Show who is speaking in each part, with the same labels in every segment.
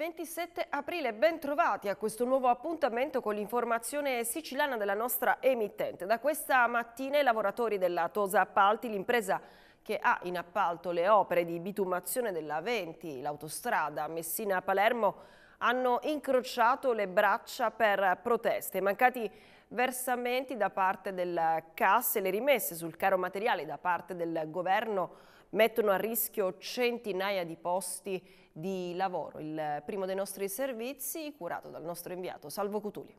Speaker 1: 27 aprile, ben trovati a questo nuovo appuntamento con l'informazione siciliana della nostra emittente. Da questa mattina i lavoratori della Tosa Appalti, l'impresa che ha in appalto le opere di bitumazione della 20, l'autostrada Messina-Palermo, hanno incrociato le braccia per proteste. Mancati versamenti da parte del CAS e le rimesse sul caro materiale da parte del governo mettono a rischio centinaia di posti di lavoro, il primo dei nostri servizi curato dal nostro inviato Salvo Cutuli.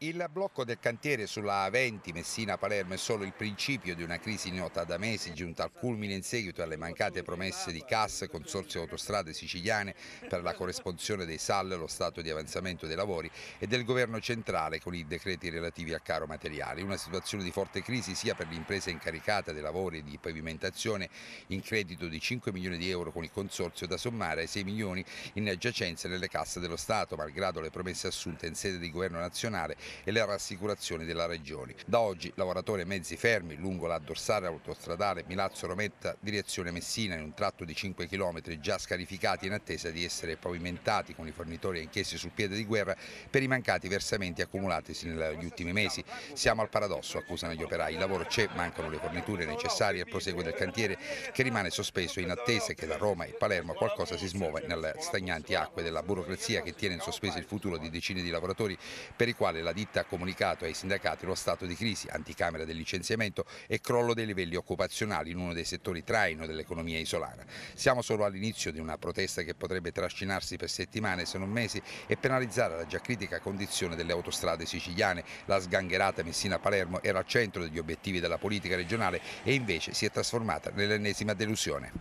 Speaker 2: Il blocco del cantiere sulla A20 Messina-Palermo è solo il principio di una crisi nota da mesi, giunta al culmine in seguito alle mancate promesse di CAS, Consorzio Autostrade Siciliane, per la corresponsione dei SAL, lo stato di avanzamento dei lavori e del governo centrale con i decreti relativi al caro materiale. Una situazione di forte crisi sia per l'impresa incaricata dei lavori di pavimentazione in credito di 5 milioni di euro con il Consorzio da sommare ai 6 milioni in giacenze nelle casse dello Stato, malgrado le promesse assunte in sede di governo nazionale e le rassicurazioni della Regione. Da oggi lavoratori e mezzi fermi lungo la dorsale autostradale Milazzo-Rometta direzione Messina in un tratto di 5 km già scarificati in attesa di essere pavimentati con i fornitori anch'essi sul piede di guerra per i mancati versamenti accumulatisi negli ultimi mesi. Siamo al paradosso, accusano gli operai. Il lavoro c'è, mancano le forniture necessarie al proseguo del cantiere che rimane sospeso in attesa che da Roma e Palermo qualcosa si smuova nelle stagnanti acque della burocrazia che tiene in sospeso il futuro di decine di lavoratori per i quali la ditta ha comunicato ai sindacati lo stato di crisi, anticamera del licenziamento e crollo dei livelli occupazionali in uno dei settori traino dell'economia isolana. Siamo solo all'inizio di una protesta che potrebbe trascinarsi per settimane se non mesi e penalizzare la già critica condizione delle autostrade siciliane. La sgangherata Messina-Palermo era al centro degli obiettivi della politica regionale e invece si è trasformata nell'ennesima delusione.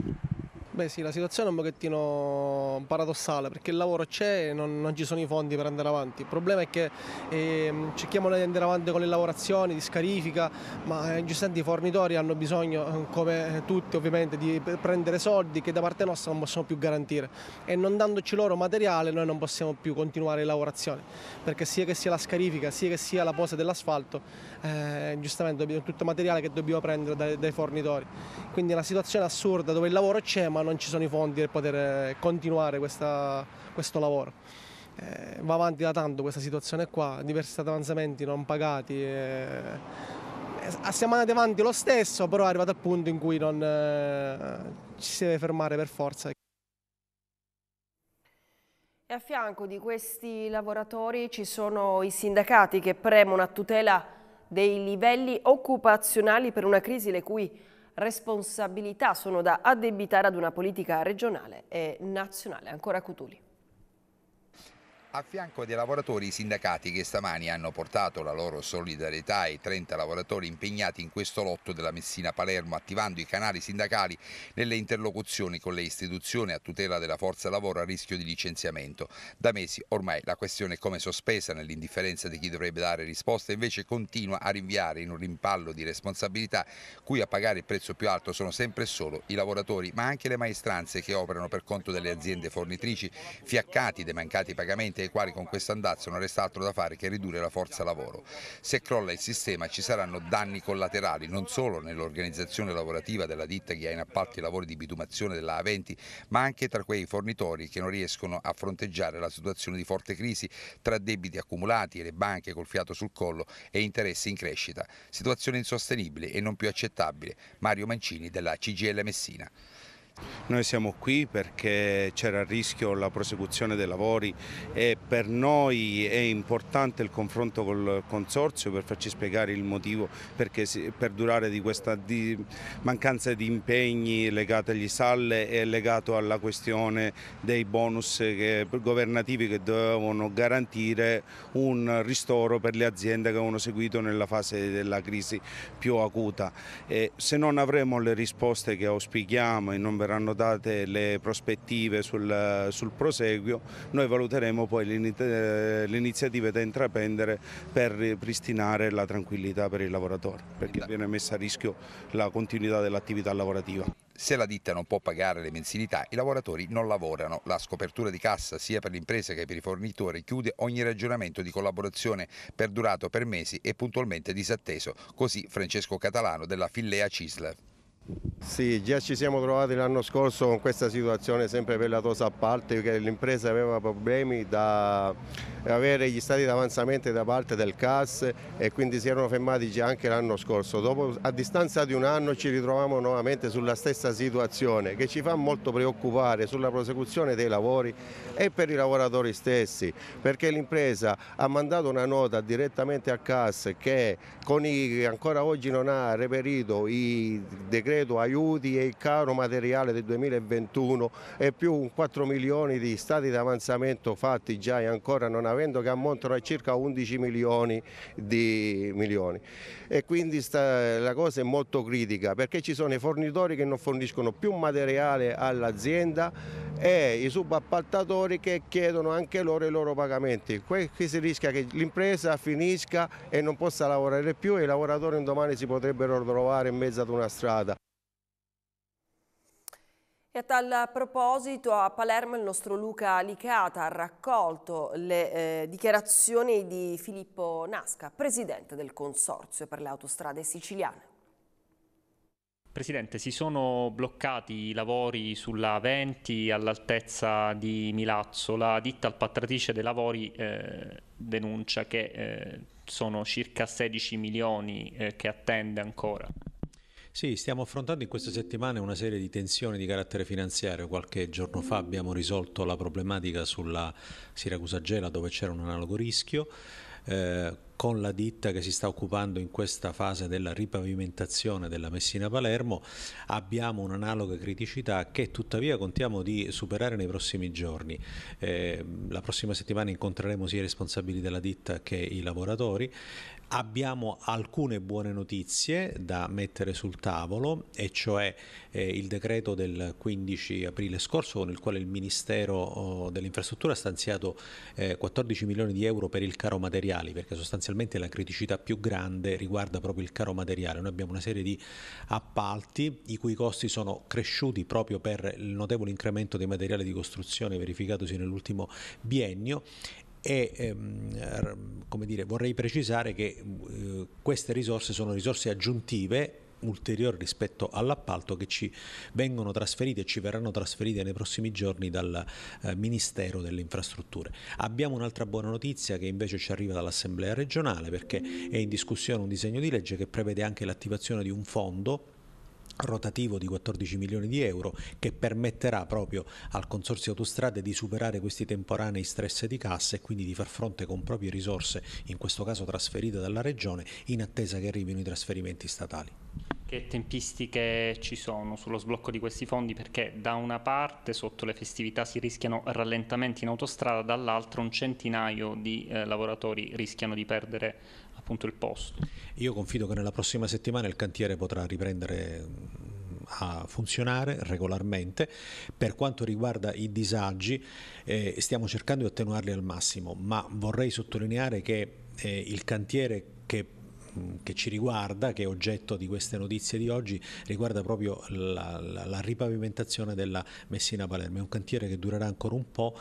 Speaker 3: Beh sì, la situazione è un pochettino paradossale perché il lavoro c'è e non, non, ci sono i fondi per andare avanti. Il problema è che ehm, cerchiamo di andare avanti con le lavorazioni, di scarifica, ma eh, giustamente i fornitori hanno bisogno, eh, come eh, tutti ovviamente, di prendere soldi che da parte nostra non possiamo più garantire e non dandoci loro materiale noi non possiamo più continuare le lavorazioni perché sia che sia la scarifica, sia che sia la posa dell'asfalto, eh, giustamente è tutto materiale che dobbiamo prendere dai, dai fornitori. Quindi è una situazione assurda dove il lavoro c'è ma non non ci sono i fondi per poter eh, continuare questa, questo lavoro. Eh, va avanti da tanto questa situazione qua, diversi avanzamenti non pagati. Eh, eh siamo andati avanti lo stesso, però è arrivato al punto in cui non, eh, ci si deve fermare per forza.
Speaker 1: E a fianco di questi lavoratori ci sono i sindacati che premono a tutela dei livelli occupazionali per una crisi le cui responsabilità sono da addebitare ad una politica regionale e nazionale. Ancora Cutuli.
Speaker 2: A fianco dei lavoratori i sindacati che stamani hanno portato la loro solidarietà ai 30 lavoratori impegnati in questo lotto della Messina Palermo attivando i canali sindacali nelle interlocuzioni con le istituzioni a tutela della forza lavoro a rischio di licenziamento. Da mesi ormai la questione è come sospesa nell'indifferenza di chi dovrebbe dare risposta invece continua a rinviare in un rimpallo di responsabilità cui a pagare il prezzo più alto sono sempre e solo i lavoratori ma anche le maestranze che operano per conto delle aziende fornitrici fiaccati dei mancati pagamenti dipendenti ai quali con questo andazzo non resta altro da fare che ridurre la forza lavoro. Se crolla il sistema ci saranno danni collaterali non solo nell'organizzazione lavorativa della ditta che ha in appalto i lavori di bitumazione della A20, ma anche tra quei fornitori che non riescono a fronteggiare la situazione di forte crisi tra debiti accumulati e le banche col fiato sul collo e interessi in crescita. Situazione insostenibile e non più accettabile. Mario Mancini della CGL Messina. Noi siamo qui perché c'era a rischio la prosecuzione
Speaker 4: dei lavori e per noi è importante il confronto col Consorzio per farci spiegare il motivo perché durare di questa di mancanza di impegni legata agli salle e legato alla questione dei bonus che, governativi che dovevano garantire un ristoro per le aziende che avevano seguito nella fase della crisi più acuta. E se non avremo le risposte che auspichiamo e non verrà verranno date le prospettive sul, sul proseguio, noi valuteremo poi eh, le iniziative da intraprendere per ripristinare
Speaker 2: la tranquillità per il lavoratore, perché esatto. viene messa a rischio la continuità dell'attività lavorativa. Se la ditta non può pagare le mensilità, i lavoratori non lavorano. La scopertura di cassa sia per l'impresa che per i fornitori chiude ogni ragionamento di collaborazione perdurato per mesi e puntualmente disatteso, così Francesco Catalano della Fillea Cisle. Sì,
Speaker 4: già ci siamo trovati l'anno scorso con questa situazione sempre per la Tosa a parte, che l'impresa aveva problemi da avere gli stati d'avanzamento da parte del CAS e quindi si erano fermati già anche l'anno scorso. Dopo, a distanza di un anno ci ritroviamo nuovamente sulla stessa situazione che ci fa molto preoccupare sulla prosecuzione dei lavori e per i lavoratori stessi, perché l'impresa ha mandato una nota direttamente al CAS che i, ancora oggi non ha reperito i decreti decreto aiuti e il caro materiale del 2021 e più 4 milioni di stati di avanzamento fatti già e ancora non avendo che ammontano a circa 11 milioni di milioni. E quindi sta, la cosa è molto critica perché ci sono i fornitori che non forniscono più materiale all'azienda e i subappaltatori che chiedono anche loro i loro pagamenti. Qui si rischia che l'impresa finisca e non possa lavorare più e i lavoratori un domani si potrebbero trovare in mezzo ad una strada.
Speaker 1: E a tal proposito a Palermo il nostro Luca Licata ha raccolto le eh, dichiarazioni di Filippo Nasca, presidente del Consorzio per le autostrade siciliane.
Speaker 5: Presidente, si sono bloccati i lavori sulla 20 all'altezza di Milazzo. La ditta appaltatrice dei lavori eh, denuncia che eh, sono circa 16 milioni eh, che attende ancora. Sì, stiamo affrontando in queste settimane
Speaker 6: una serie di tensioni di carattere finanziario. Qualche giorno fa abbiamo risolto la problematica sulla Siracusa Gela dove c'era un analogo rischio. Eh, con la ditta che si sta occupando in questa fase della ripavimentazione della Messina-Palermo abbiamo un'analoga criticità che tuttavia contiamo di superare nei prossimi giorni. Eh, la prossima settimana incontreremo sia i responsabili della ditta che i lavoratori Abbiamo alcune buone notizie da mettere sul tavolo, e cioè eh, il decreto del 15 aprile scorso con il quale il Ministero oh, dell'Infrastruttura ha stanziato eh, 14 milioni di euro per il caro materiali, perché sostanzialmente la criticità più grande riguarda proprio il caro materiale. Noi abbiamo una serie di appalti i cui costi sono cresciuti proprio per il notevole incremento dei materiali di costruzione verificatosi nell'ultimo biennio e ehm, come dire, vorrei precisare che eh, queste risorse sono risorse aggiuntive ulteriori rispetto all'appalto che ci vengono trasferite e ci verranno trasferite nei prossimi giorni dal eh, Ministero delle Infrastrutture. Abbiamo un'altra buona notizia che invece ci arriva dall'Assemblea regionale perché è in discussione un disegno di legge che prevede anche l'attivazione di un fondo rotativo di 14 milioni di euro che permetterà proprio al Consorzio Autostrade di superare questi temporanei stress di cassa e quindi di far fronte con proprie risorse, in questo caso trasferite dalla Regione, in attesa che arrivino i trasferimenti statali.
Speaker 5: Che tempistiche ci sono sullo sblocco di questi fondi? Perché da una parte sotto le festività si rischiano rallentamenti in autostrada, dall'altra un centinaio di eh, lavoratori rischiano di perdere appunto il posto.
Speaker 6: Io confido che nella prossima settimana il cantiere potrà riprendere a funzionare regolarmente. Per quanto riguarda i disagi, eh, stiamo cercando di attenuarli al massimo, ma vorrei sottolineare che eh, il cantiere che che ci riguarda, che è oggetto di queste notizie di oggi, riguarda proprio la, la, la ripavimentazione della Messina-Palermo. È un cantiere che durerà ancora un po'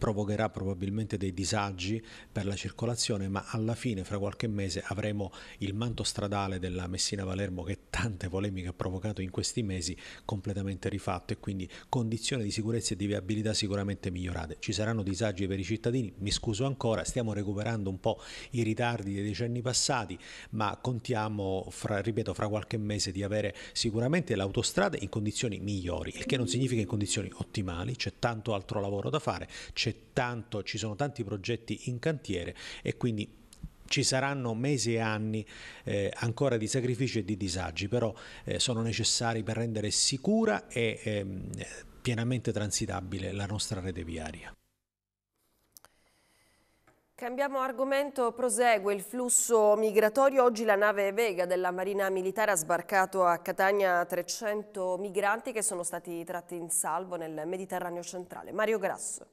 Speaker 6: provocherà probabilmente dei disagi per la circolazione, ma alla fine, fra qualche mese, avremo il manto stradale della messina valermo che tante polemiche ha provocato in questi mesi completamente rifatto e quindi condizioni di sicurezza e di viabilità sicuramente migliorate. Ci saranno disagi per i cittadini, mi scuso ancora, stiamo recuperando un po' i ritardi dei decenni passati, ma contiamo, fra, ripeto, fra qualche mese di avere sicuramente le autostrade in condizioni migliori, il che non significa in condizioni ottimali, c'è tanto altro lavoro da fare, c'è tanto, ci sono tanti progetti in cantiere e quindi ci saranno mesi e anni eh, ancora di sacrifici e di disagi, però eh, sono necessari per rendere sicura e ehm, pienamente transitabile la nostra rete viaria.
Speaker 1: Cambiamo argomento, prosegue il flusso migratorio. Oggi la nave Vega della Marina Militare ha sbarcato a Catania 300 migranti che sono stati tratti in salvo nel Mediterraneo centrale. Mario Grasso.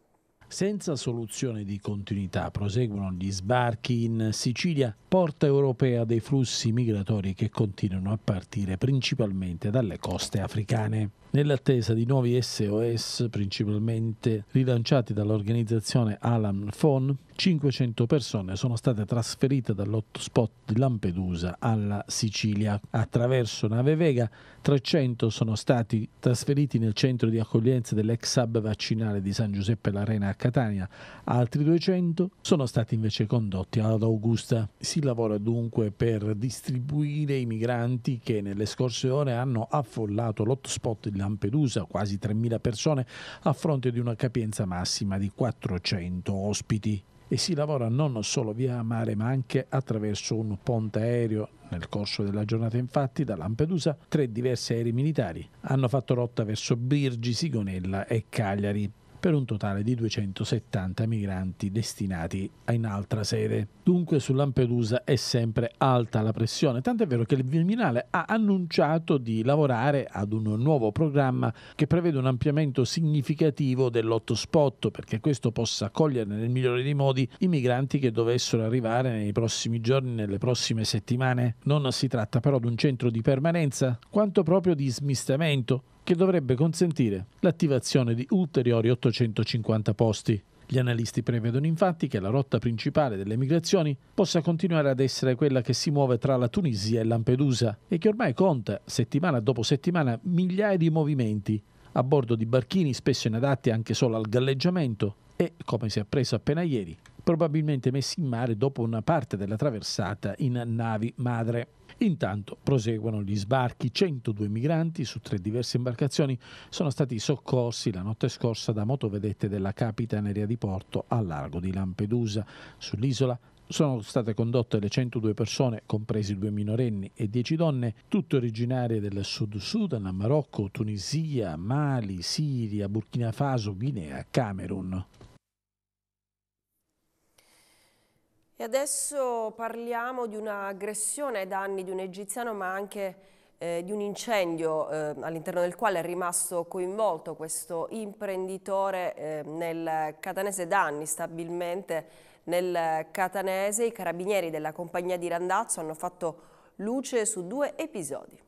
Speaker 3: Senza soluzione di continuità proseguono gli sbarchi in Sicilia, porta europea dei flussi migratori che continuano a partire principalmente dalle coste africane nell'attesa di nuovi SOS principalmente rilanciati dall'organizzazione Alan Fon, 500 persone sono state trasferite dall'hotspot di Lampedusa alla Sicilia. Attraverso Nave Vega 300 sono stati trasferiti nel centro di accoglienza dell'ex hub vaccinale di San Giuseppe l'Arena a Catania, altri 200 sono stati invece condotti ad Augusta. Si lavora dunque per distribuire i migranti che nelle scorse ore hanno affollato l'hotspot di Lampedusa Lampedusa, quasi 3.000 persone, a fronte di una capienza massima di 400 ospiti e si lavora non solo via mare ma anche attraverso un ponte aereo. Nel corso della giornata infatti da Lampedusa tre diversi aerei militari hanno fatto rotta verso Birgi, Sigonella e Cagliari per un totale di 270 migranti destinati in altra sede. Dunque su Lampedusa è sempre alta la pressione, tant'è vero che il Viminale ha annunciato di lavorare ad un nuovo programma che prevede un ampliamento significativo dell'hotspot perché questo possa accogliere nel migliore dei modi i migranti che dovessero arrivare nei prossimi giorni, nelle prossime settimane. Non si tratta però di un centro di permanenza, quanto proprio di smistamento che dovrebbe consentire l'attivazione di ulteriori 850 posti. Gli analisti prevedono infatti che la rotta principale delle migrazioni possa continuare ad essere quella che si muove tra la Tunisia e Lampedusa e che ormai conta, settimana dopo settimana, migliaia di movimenti a bordo di barchini spesso inadatti anche solo al galleggiamento e, come si è appreso appena ieri, probabilmente messi in mare dopo una parte della traversata in navi madre. Intanto proseguono gli sbarchi. 102 migranti su tre diverse imbarcazioni sono stati soccorsi la notte scorsa da motovedette della Capitaneria di Porto a largo di Lampedusa. Sull'isola sono state condotte le 102 persone, compresi due minorenni e 10 donne, tutte originarie del Sud Sudan, Marocco, Tunisia, Mali, Siria, Burkina Faso, Guinea, Camerun.
Speaker 1: E adesso parliamo di un'aggressione ai danni di un egiziano ma anche eh, di un incendio eh, all'interno del quale è rimasto coinvolto questo imprenditore eh, nel catanese danni stabilmente nel catanese. I carabinieri della compagnia di Randazzo hanno fatto luce su due episodi.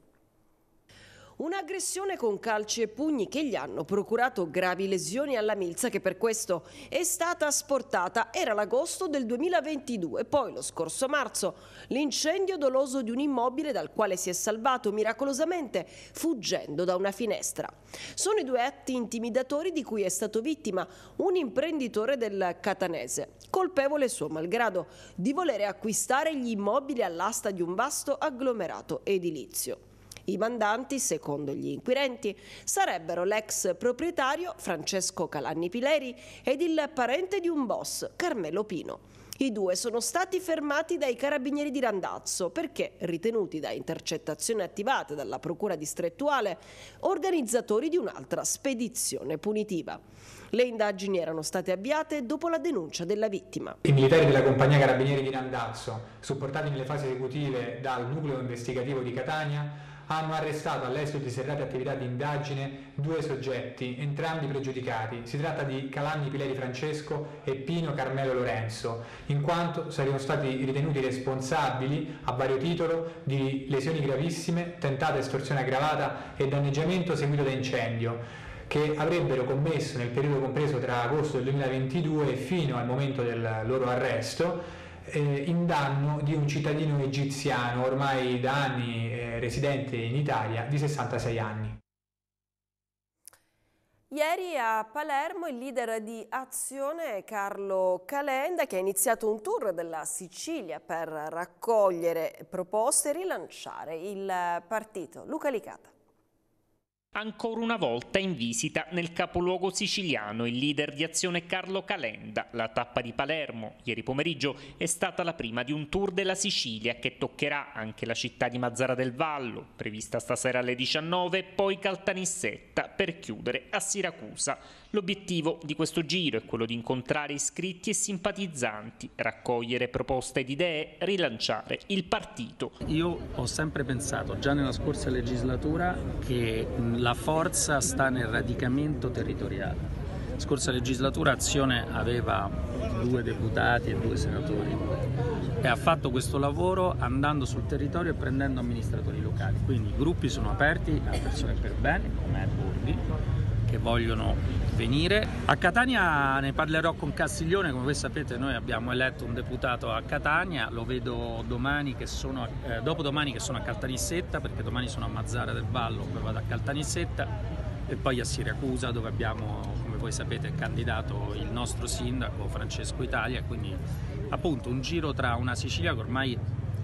Speaker 1: Un'aggressione con calci e pugni che gli hanno procurato gravi lesioni alla milza che per questo è stata asportata. Era l'agosto del 2022, poi lo scorso marzo l'incendio doloso di un immobile dal quale si è salvato miracolosamente fuggendo da una finestra. Sono i due atti intimidatori di cui è stato vittima un imprenditore del catanese, colpevole suo malgrado di volere acquistare gli immobili all'asta di un vasto agglomerato edilizio. I mandanti, secondo gli inquirenti, sarebbero l'ex proprietario Francesco Calanni Pileri ed il parente di un boss, Carmelo Pino. I due sono stati fermati dai carabinieri di Randazzo perché, ritenuti da intercettazioni attivate dalla procura distrettuale, organizzatori di un'altra spedizione punitiva. Le indagini erano state avviate dopo la denuncia della vittima. I militari della compagnia carabinieri
Speaker 5: di Randazzo, supportati nelle fasi esecutive dal nucleo investigativo di Catania, hanno arrestato all'esito di serrate attività di indagine due soggetti, entrambi pregiudicati. Si tratta di Calanni Pileri Francesco e Pino Carmelo Lorenzo, in quanto sarebbero stati ritenuti responsabili a vario titolo di lesioni gravissime, tentata estorsione aggravata e danneggiamento seguito da incendio che avrebbero commesso nel periodo compreso tra agosto del 2022 e fino al momento del loro arresto eh, in danno di un cittadino egiziano ormai da anni eh, residente in Italia di 66 anni.
Speaker 1: Ieri a Palermo il leader di Azione Carlo Calenda che ha iniziato un tour della Sicilia per raccogliere proposte e rilanciare il partito. Luca Licata.
Speaker 5: Ancora una volta in visita nel capoluogo siciliano il leader di azione Carlo Calenda. La tappa di Palermo ieri pomeriggio è stata la prima di un tour della Sicilia che toccherà anche la città di Mazzara del Vallo, prevista stasera alle 19, poi Caltanissetta per chiudere a Siracusa. L'obiettivo di questo giro è quello di incontrare iscritti e simpatizzanti, raccogliere proposte ed idee, rilanciare il partito.
Speaker 7: Io ho sempre pensato, già nella scorsa legislatura, che la forza sta nel radicamento territoriale. La scorsa legislatura Azione aveva due deputati e due senatori e ha fatto questo lavoro andando sul territorio e prendendo amministratori locali. Quindi i gruppi sono aperti a persone per bene, come Borghi, che vogliono venire. A Catania ne parlerò con Castiglione, come voi sapete noi abbiamo eletto un deputato a Catania, lo vedo domani che sono, eh, dopodomani che sono a Caltanissetta, perché domani sono a Mazzara del Vallo dove vado a Caltanissetta e poi a Siracusa dove abbiamo, come voi sapete, candidato il nostro sindaco Francesco Italia, quindi appunto un giro tra una Sicilia che ormai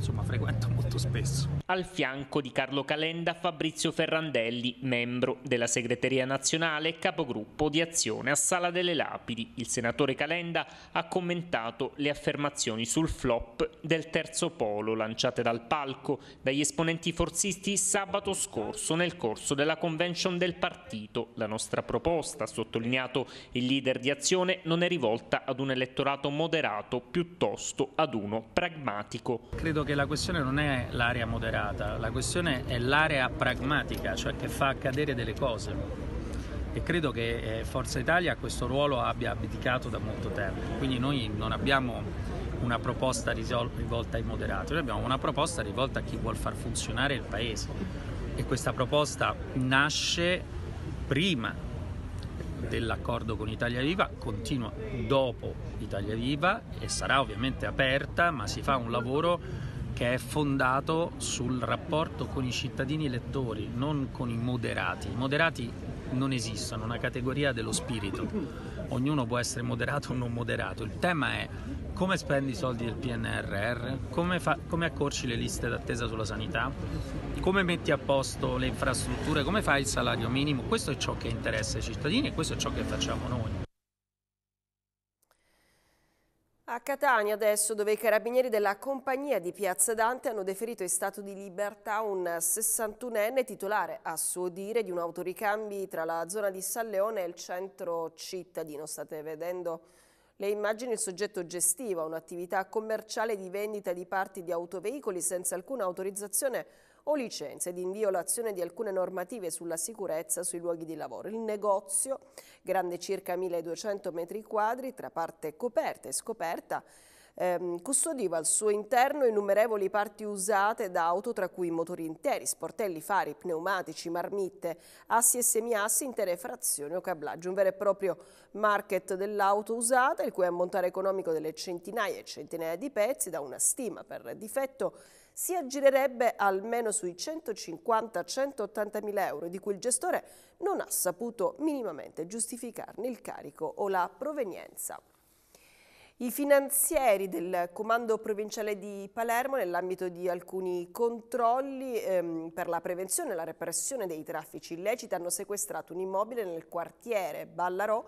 Speaker 7: insomma frequento molto spesso. Al
Speaker 5: fianco di Carlo Calenda Fabrizio Ferrandelli, membro della segreteria nazionale e capogruppo di azione a Sala delle Lapidi. Il senatore Calenda ha commentato le affermazioni sul flop del terzo polo lanciate dal palco dagli esponenti forzisti sabato scorso nel corso della convention del partito. La nostra proposta, ha sottolineato il leader di azione, non è rivolta ad un elettorato moderato piuttosto ad uno pragmatico.
Speaker 7: Credo che la questione non è l'area moderata, la questione è l'area pragmatica, cioè che fa accadere delle cose. E credo che eh, Forza Italia questo ruolo abbia abdicato da molto tempo. Quindi noi non abbiamo una proposta rivolta ai moderati, noi abbiamo una proposta rivolta a chi vuole far funzionare il Paese. E questa proposta nasce prima dell'accordo con Italia Viva, continua dopo Italia Viva e sarà ovviamente aperta, ma si fa un lavoro che è fondato sul rapporto con i cittadini elettori, non con i moderati. I moderati non esistono, è una categoria dello spirito. Ognuno può essere moderato o non moderato. Il tema è come spendi i soldi del PNRR, come, fa, come accorci le liste d'attesa sulla sanità, come metti a posto le infrastrutture, come fai il salario minimo. Questo è ciò che interessa ai cittadini e questo è ciò che facciamo noi.
Speaker 1: Catania adesso, dove i carabinieri della compagnia di Piazza Dante hanno deferito in stato di libertà un 61enne titolare, a suo dire, di un autoricambi tra la zona di San Leone e il centro cittadino. State vedendo le immagini, il soggetto gestiva un'attività commerciale di vendita di parti di autoveicoli senza alcuna autorizzazione o licenze ed in violazione di alcune normative sulla sicurezza sui luoghi di lavoro. Il negozio, grande circa 1200 metri quadri, tra parte coperta e scoperta, ehm, custodiva al suo interno innumerevoli parti usate da auto tra cui motori interi, sportelli, fari, pneumatici, marmitte, assi e semiassi, intere frazioni o cablaggio. Un vero e proprio market dell'auto usata, il cui ammontare economico delle centinaia e centinaia di pezzi, da una stima per difetto si aggirerebbe almeno sui 150-180 mila euro, di cui il gestore non ha saputo minimamente giustificarne il carico o la provenienza. I finanzieri del Comando Provinciale di Palermo, nell'ambito di alcuni controlli ehm, per la prevenzione e la repressione dei traffici illeciti, hanno sequestrato un immobile nel quartiere Ballarò,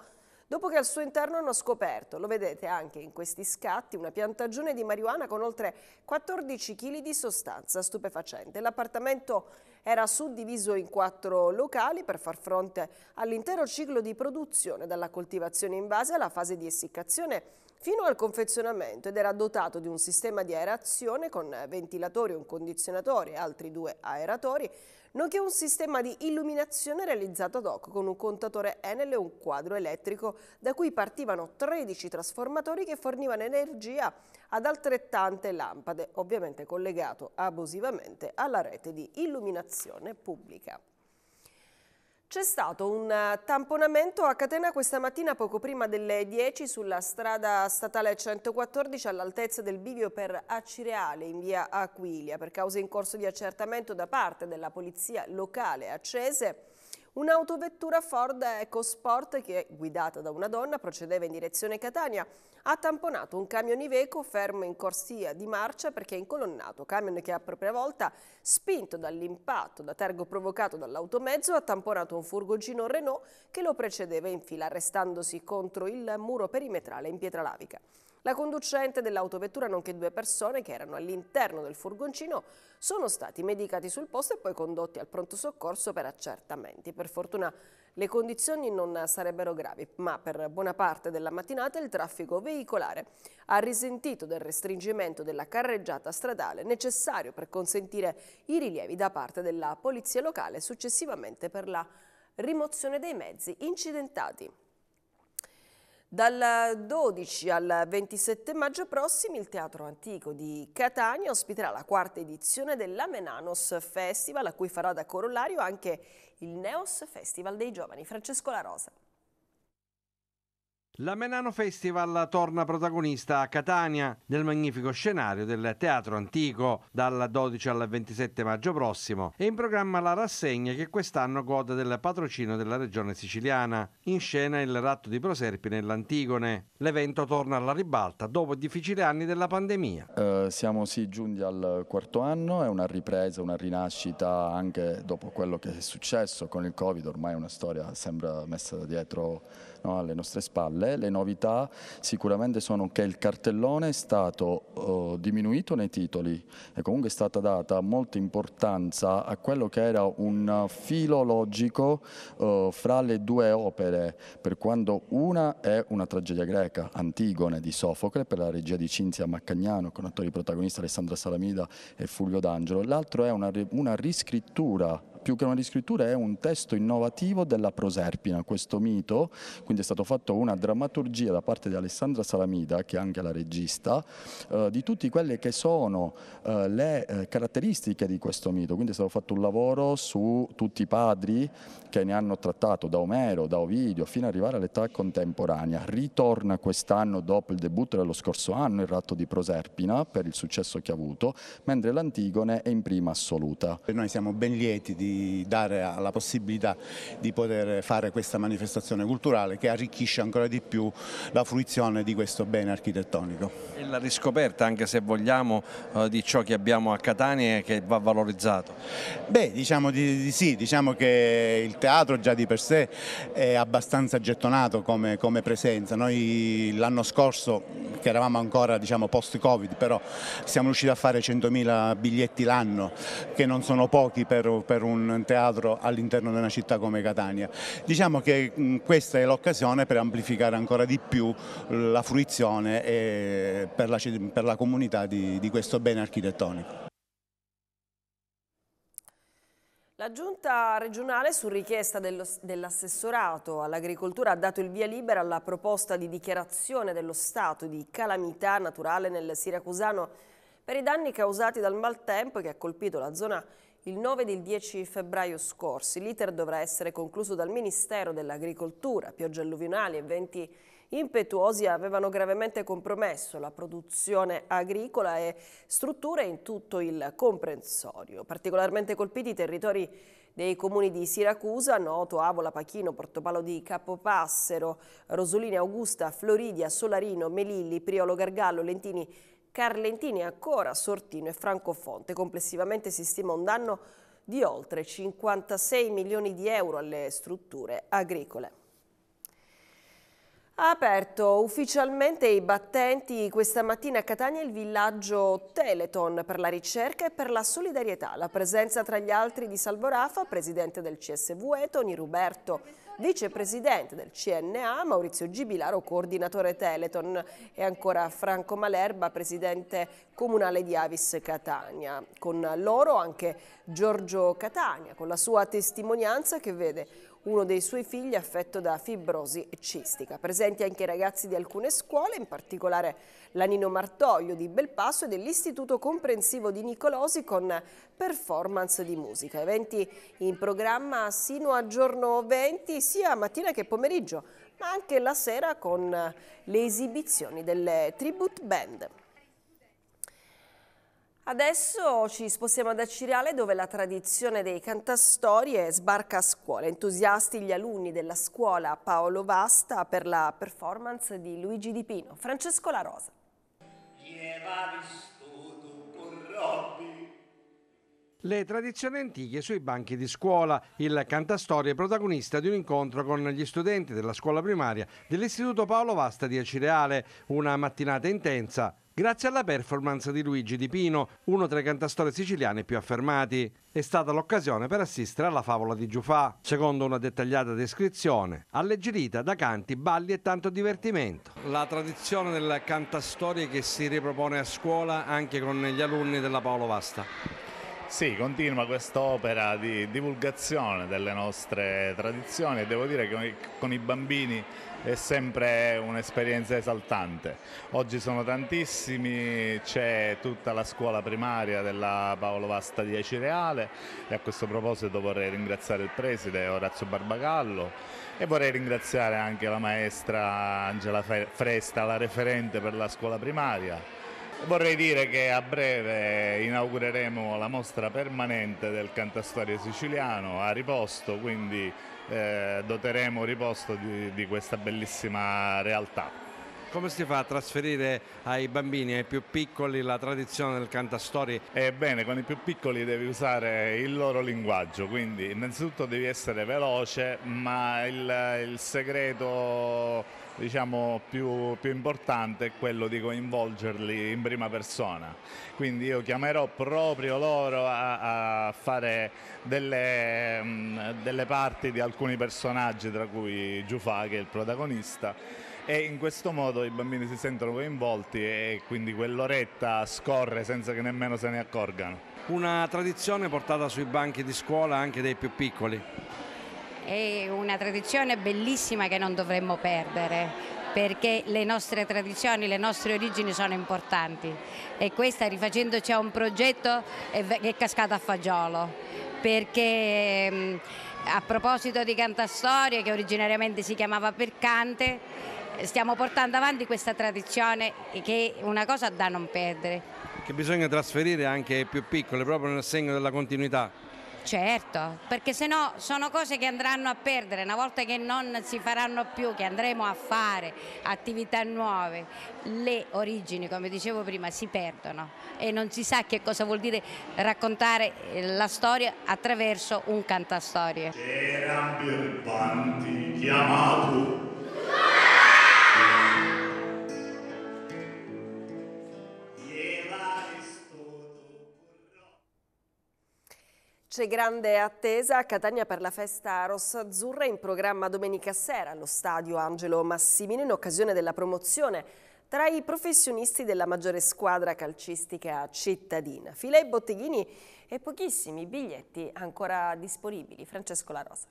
Speaker 1: dopo che al suo interno hanno scoperto, lo vedete anche in questi scatti, una piantagione di marijuana con oltre 14 kg di sostanza stupefacente. L'appartamento era suddiviso in quattro locali per far fronte all'intero ciclo di produzione, dalla coltivazione in base alla fase di essiccazione fino al confezionamento ed era dotato di un sistema di aerazione con ventilatori, un condizionatore e altri due aeratori, nonché un sistema di illuminazione realizzato ad hoc con un contatore Enel e un quadro elettrico da cui partivano 13 trasformatori che fornivano energia ad altrettante lampade, ovviamente collegato abusivamente alla rete di illuminazione pubblica. C'è stato un eh, tamponamento a catena questa mattina poco prima delle 10 sulla strada statale 114 all'altezza del bivio per Acireale in via Aquilia per cause in corso di accertamento da parte della polizia locale accese. Un'autovettura Ford EcoSport che, guidata da una donna, procedeva in direzione Catania, ha tamponato un camion Iveco fermo in corsia di marcia perché è incolonnato, camion che a propria volta, spinto dall'impatto da tergo provocato dall'automezzo, ha tamponato un furgoncino Renault che lo precedeva in fila, arrestandosi contro il muro perimetrale in pietra lavica. La conducente dell'autovettura, nonché due persone che erano all'interno del furgoncino, sono stati medicati sul posto e poi condotti al pronto soccorso per accertamenti. Per fortuna le condizioni non sarebbero gravi, ma per buona parte della mattinata il traffico veicolare ha risentito del restringimento della carreggiata stradale necessario per consentire i rilievi da parte della polizia locale successivamente per la rimozione dei mezzi incidentati. Dal 12 al 27 maggio prossimi il Teatro Antico di Catania ospiterà la quarta edizione dell'Amenanos Festival a cui farà da corollario anche il Neos Festival dei Giovani. Francesco La Rosa.
Speaker 8: La Menano Festival torna protagonista a Catania nel magnifico scenario del Teatro Antico dal 12 al 27 maggio prossimo È in programma la rassegna che quest'anno gode del patrocino della regione siciliana. In scena il ratto di Proserpi nell'Antigone. L'evento torna alla ribalta dopo difficili anni della pandemia.
Speaker 9: Eh, siamo sì giunti al quarto anno, è una ripresa, una rinascita anche dopo quello che è successo con il Covid, ormai è una storia sembra messa dietro no, alle nostre spalle. Le novità sicuramente sono che il cartellone è stato oh, diminuito nei titoli e comunque è stata data molta importanza a quello che era un filo logico oh, fra le due opere, per quanto una è una tragedia greca, Antigone di Sofocle, per la regia di Cinzia Maccagnano, con attori protagonisti Alessandra Salamida e Fulvio D'Angelo, l'altro è una, una riscrittura più che una riscrittura è un testo innovativo della Proserpina, questo mito, quindi è stato fatto una drammaturgia da parte di Alessandra Salamida, che è anche la regista, eh, di tutte quelle che sono eh, le eh, caratteristiche di questo mito, quindi è stato fatto un lavoro su tutti i padri che ne hanno trattato da Omero, da Ovidio, fino ad arrivare all'età contemporanea, ritorna quest'anno dopo il debutto dello scorso anno il ratto di Proserpina per il successo che ha avuto, mentre l'Antigone è in prima assoluta.
Speaker 10: Noi siamo ben lieti di dare la possibilità di poter fare questa manifestazione culturale che arricchisce ancora di più la fruizione di questo bene architettonico. E la riscoperta anche se vogliamo eh, di ciò che abbiamo a Catania e che va valorizzato? Beh diciamo di, di sì, diciamo che il teatro già di per sé è abbastanza gettonato come, come presenza, noi l'anno scorso che eravamo ancora diciamo, post covid però siamo riusciti a fare 100.000 biglietti l'anno che non sono pochi per, per un un teatro all'interno di una città come Catania. Diciamo che questa è l'occasione per amplificare ancora di più la fruizione e per, la, per la comunità di, di questo bene architettonico.
Speaker 1: La giunta regionale su richiesta dell'assessorato all'agricoltura ha dato il via libera alla proposta di dichiarazione dello stato di calamità naturale nel Siracusano per i danni causati dal maltempo che ha colpito la zona il 9 ed il 10 febbraio scorsi. L'iter dovrà essere concluso dal Ministero dell'Agricoltura. Piogge alluvionali e venti impetuosi avevano gravemente compromesso la produzione agricola e strutture in tutto il comprensorio. Particolarmente colpiti i territori dei comuni di Siracusa, Noto, Avola, Pachino, Portopalo di Capopassero, Rosolini, Augusta, Floridia, Solarino, Melilli, Priolo Gargallo, Lentini Carlentini, ancora Sortino e Francofonte. Complessivamente si stima un danno di oltre 56 milioni di euro alle strutture agricole. Ha aperto ufficialmente i battenti questa mattina a Catania il villaggio Teleton per la ricerca e per la solidarietà. La presenza tra gli altri di Salvorafa, presidente del CSV Tony Ruberto, vicepresidente del CNA, Maurizio Gibilaro, coordinatore Teleton e ancora Franco Malerba, presidente comunale di Avis Catania. Con loro anche Giorgio Catania, con la sua testimonianza che vede uno dei suoi figli affetto da fibrosi cistica. Presenti anche i ragazzi di alcune scuole, in particolare l'Anino Martoglio di Belpasso e dell'Istituto Comprensivo di Nicolosi con performance di musica. Eventi in programma sino a giorno 20, sia mattina che pomeriggio, ma anche la sera con le esibizioni delle tribute band. Adesso ci spostiamo ad Acireale dove la tradizione dei cantastorie sbarca a scuola. Entusiasti gli alunni della scuola Paolo Vasta per la performance di Luigi Di Pino. Francesco La Rosa.
Speaker 8: Le tradizioni antiche sui banchi di scuola. Il cantastorie è protagonista di un incontro con gli studenti della scuola primaria dell'Istituto Paolo Vasta di Acireale. Una mattinata intensa grazie alla performance di Luigi Di Pino, uno tra i cantastori siciliani più affermati. È stata l'occasione per assistere alla favola di Giufà, secondo una dettagliata descrizione, alleggerita da canti, balli e tanto divertimento. La tradizione del
Speaker 10: cantastorie che si ripropone a scuola anche con gli alunni della Paolo Vasta. Sì, continua quest'opera di divulgazione delle nostre tradizioni e devo dire che con i bambini è sempre un'esperienza esaltante. Oggi sono tantissimi, c'è tutta la scuola primaria della Paolo Vasta di Acireale e a questo proposito vorrei ringraziare il preside Orazio Barbagallo e vorrei ringraziare anche la maestra Angela Fresta, la referente per la scuola primaria Vorrei dire che a breve inaugureremo la mostra permanente del cantastorie siciliano a riposto, quindi eh, doteremo riposto di, di questa bellissima realtà. Come si fa a trasferire ai bambini, ai più piccoli, la tradizione del cantastori? Ebbene, con i più piccoli devi usare il loro linguaggio, quindi innanzitutto devi essere veloce, ma il, il segreto diciamo, più, più, importante è quello di coinvolgerli in prima persona. Quindi io chiamerò proprio loro a, a fare delle, mm, delle parti di alcuni personaggi, tra cui Giufà che è il protagonista e in questo modo i bambini si sentono coinvolti e quindi quell'oretta scorre senza che nemmeno se ne accorgano. Una
Speaker 8: tradizione portata sui banchi di scuola anche dei più piccoli
Speaker 3: è una tradizione bellissima che non dovremmo perdere perché le nostre tradizioni, le nostre origini sono importanti e questa rifacendoci a un progetto è, è cascata a fagiolo perché a proposito di Cantastorie che originariamente si chiamava Percante stiamo portando avanti questa tradizione che è una cosa da non perdere.
Speaker 8: Che bisogna trasferire anche ai più piccoli proprio nel segno della continuità.
Speaker 3: Certo, perché se no sono cose che andranno a perdere una volta che non si faranno più, che andremo a fare attività nuove. Le origini, come dicevo prima, si perdono e non si sa che cosa vuol dire raccontare eh, la storia attraverso un cantastorie.
Speaker 10: C'era un birbanti chiamato
Speaker 1: C'è grande attesa a Catania per la festa rossa-azzurra in programma domenica sera allo stadio Angelo Massimino in occasione della promozione tra i professionisti della maggiore squadra calcistica cittadina. Fila botteghini e pochissimi biglietti ancora disponibili. Francesco La Rosa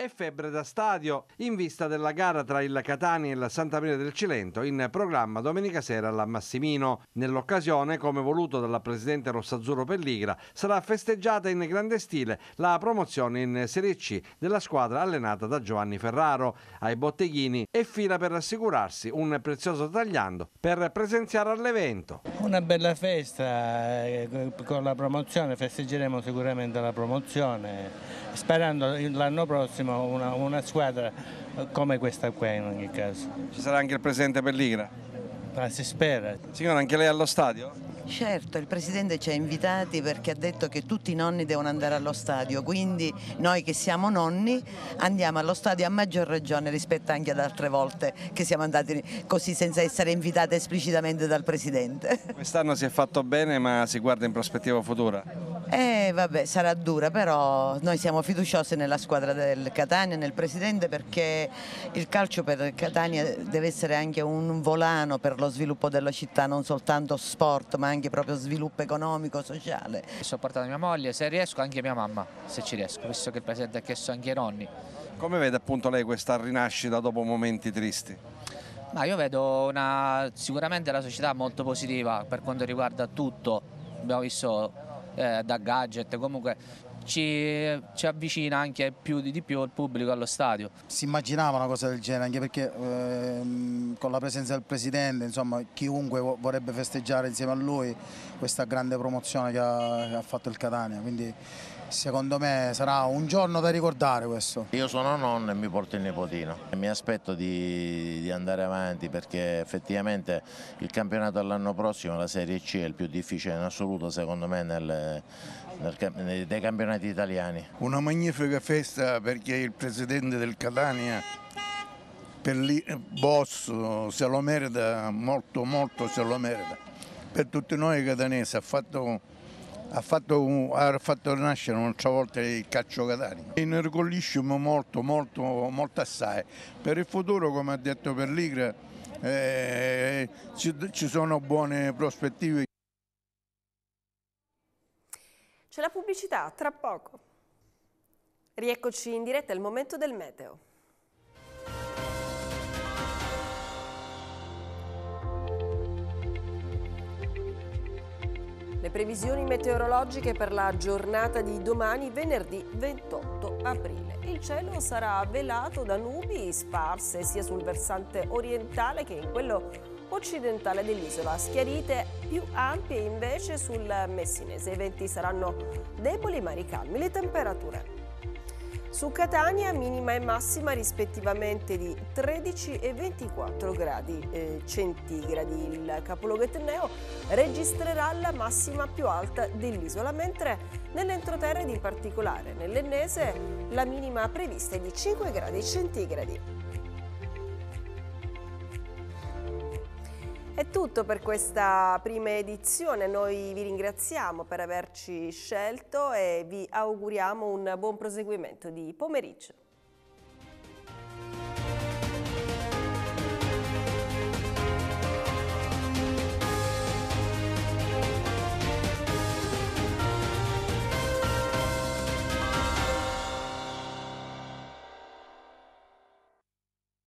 Speaker 8: e febbre da stadio in vista della gara tra il Catani e la Santa Maria del Cilento in programma domenica sera alla Massimino. Nell'occasione, come voluto dalla presidente Rossazzurro Pelligra, sarà festeggiata in grande stile la promozione in Serie C della squadra allenata da Giovanni Ferraro ai botteghini e fila per assicurarsi un prezioso tagliando per presenziare all'evento.
Speaker 3: Una bella festa eh, con la promozione, festeggeremo sicuramente la promozione sperando l'anno
Speaker 10: prossimo una, una, squadra come questa qua in ogni caso.
Speaker 8: Ci sarà anche il presidente Pelligra?
Speaker 10: Ma si spera. Signora, anche lei allo stadio? Certo, il Presidente ci ha invitati perché ha detto che tutti i nonni devono andare allo stadio, quindi noi che siamo nonni andiamo allo stadio a maggior ragione rispetto anche ad altre volte che siamo andati così senza essere invitati esplicitamente dal Presidente.
Speaker 8: Quest'anno si è fatto bene ma si guarda in prospettiva futura?
Speaker 10: Eh vabbè, sarà dura, però noi siamo fiduciosi nella squadra del Catania, nel presidente, perché il calcio per Catania deve essere anche un volano per lo sviluppo della città, non soltanto sport, ma anche proprio sviluppo economico,
Speaker 5: sociale. Sto portando mia moglie, se riesco anche mia mamma, se ci riesco, visto che il presidente ha chiesto anche i nonni.
Speaker 8: Come vede appunto lei questa rinascita dopo momenti tristi?
Speaker 5: Ma io vedo una, sicuramente la società molto positiva per quanto riguarda tutto, abbiamo visto eh, da gadget, comunque ci, ci, avvicina anche più di, di, più il pubblico allo stadio.
Speaker 7: Si immaginava una cosa del genere, anche perché ehm, con la presenza del Presidente, insomma, chiunque vorrebbe festeggiare insieme a lui questa grande promozione che ha, che ha fatto il Catania. Quindi Secondo me sarà un giorno da ricordare questo.
Speaker 3: Io sono nonno e mi porto il nipotino. Mi aspetto di, di andare avanti perché effettivamente il campionato all'anno prossimo, la Serie C, è il più difficile in assoluto secondo
Speaker 10: me nel, nel, nel, dei campionati italiani.
Speaker 4: Una magnifica festa perché il presidente del Catania per lì, Boss se lo merita, molto molto se lo merita. Per tutti noi catanesi ha fatto ha fatto, ha fatto nascere un'altra volta il calcio catanico. Inorgoglisciamo molto, molto, molto assai. Per il futuro, come ha detto Perligra, eh, ci, ci sono buone prospettive.
Speaker 1: C'è la pubblicità, tra poco. Rieccoci in diretta il momento del meteo. le previsioni meteorologiche per la giornata di domani, venerdì 28 aprile. Il cielo sarà velato da nubi sparse sia sul versante orientale che in quello occidentale dell'isola, schiarite più ampie invece sul messinese. I venti saranno deboli ma ricalmi, le temperature su Catania minima e massima rispettivamente di 13 e 24 gradi eh, centigradi. Il capoluogo etneo registrerà la massima più alta dell'isola, mentre nell'entroterra di particolare nell'Ennese la minima prevista è di 5 gradi centigradi. È tutto per questa prima edizione, noi vi ringraziamo per averci scelto e vi auguriamo un buon proseguimento di pomeriggio.